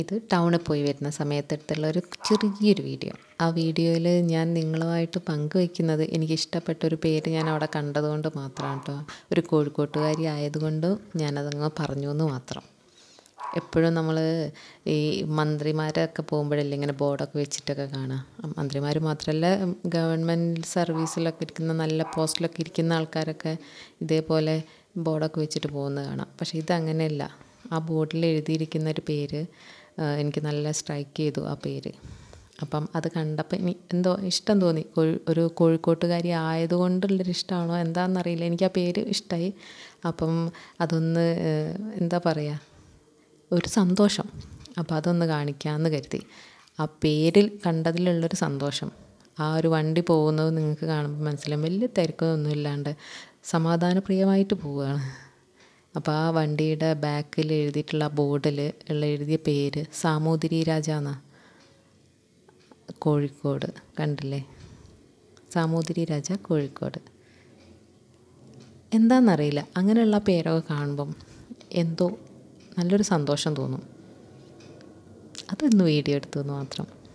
ഇത് ടൗണിൽ പോയി വരുന്ന സമയത്തെടുത്തുള്ള ഒരു ചെറിയൊരു വീഡിയോ ആ വീഡിയോയിൽ ഞാൻ നിങ്ങളുമായിട്ട് പങ്കുവയ്ക്കുന്നത് ഇഷ്ടപ്പെട്ട ഒരു പേര് ഞാൻ അവിടെ കണ്ടതുകൊണ്ട് മാത്രമാണ് കേട്ടോ ഒരു കോഴിക്കോട്ടുകാരി ആയതുകൊണ്ട് ഞാനതങ്ങ് പറഞ്ഞു എന്ന് മാത്രം എപ്പോഴും നമ്മൾ ഈ മന്ത്രിമാരൊക്കെ പോകുമ്പോഴല്ലേ ഇങ്ങനെ ബോർഡൊക്കെ വെച്ചിട്ടൊക്കെ കാണാം മന്ത്രിമാർ മാത്രമല്ല ഗവൺമെൻറ് സർവീസിലൊക്കെ ഇരിക്കുന്ന നല്ല പോസ്റ്റിലൊക്കെ ഇരിക്കുന്ന ആൾക്കാരൊക്കെ ഇതേപോലെ ബോർഡൊക്കെ വെച്ചിട്ട് പോകുന്നത് കാണാം പക്ഷേ ഇതങ്ങനെയല്ല ആ ബോർഡിൽ എഴുതിയിരിക്കുന്ന ഒരു പേര് എനിക്ക് നല്ല സ്ട്രൈക്ക് ചെയ്തു ആ പേര് അപ്പം അത് കണ്ടപ്പോൾ ഇനി എന്തോ ഇഷ്ടം തോന്നി ഒരു കോഴിക്കോട്ടുകാരി ആയതുകൊണ്ടുള്ളൊരു ഇഷ്ടമാണോ എന്താണെന്നറിയില്ല എനിക്ക് ആ പേര് ഇഷ്ടമായി അപ്പം അതൊന്ന് എന്താ പറയുക ഒരു സന്തോഷം അപ്പോൾ അതൊന്ന് കാണിക്കാമെന്ന് കരുതി ആ പേരിൽ കണ്ടതിലുള്ളൊരു സന്തോഷം ആ ഒരു വണ്ടി പോകുന്നത് നിങ്ങൾക്ക് കാണുമ്പോൾ മനസ്സിലാവും വലിയ തിരക്കൊന്നും ഇല്ലാണ്ട് സമാധാനപ്രിയമായിട്ട് പോവുകയാണ് അപ്പോൾ ആ വണ്ടിയുടെ ബാക്കിൽ എഴുതിയിട്ടുള്ള ബോർഡിൽ ഉള്ള എഴുതിയ പേര് സാമൂതിരി രാജ എന്നാ കോഴിക്കോട് കണ്ടില്ലേ സാമൂതിരി രാജ കോഴിക്കോട് എന്താണെന്നറിയില്ല അങ്ങനെയുള്ള പേരൊക്കെ കാണുമ്പം എന്തോ നല്ലൊരു സന്തോഷം തോന്നും അതൊന്ന് വീഡിയോ എടുത്തു എന്ന് മാത്രം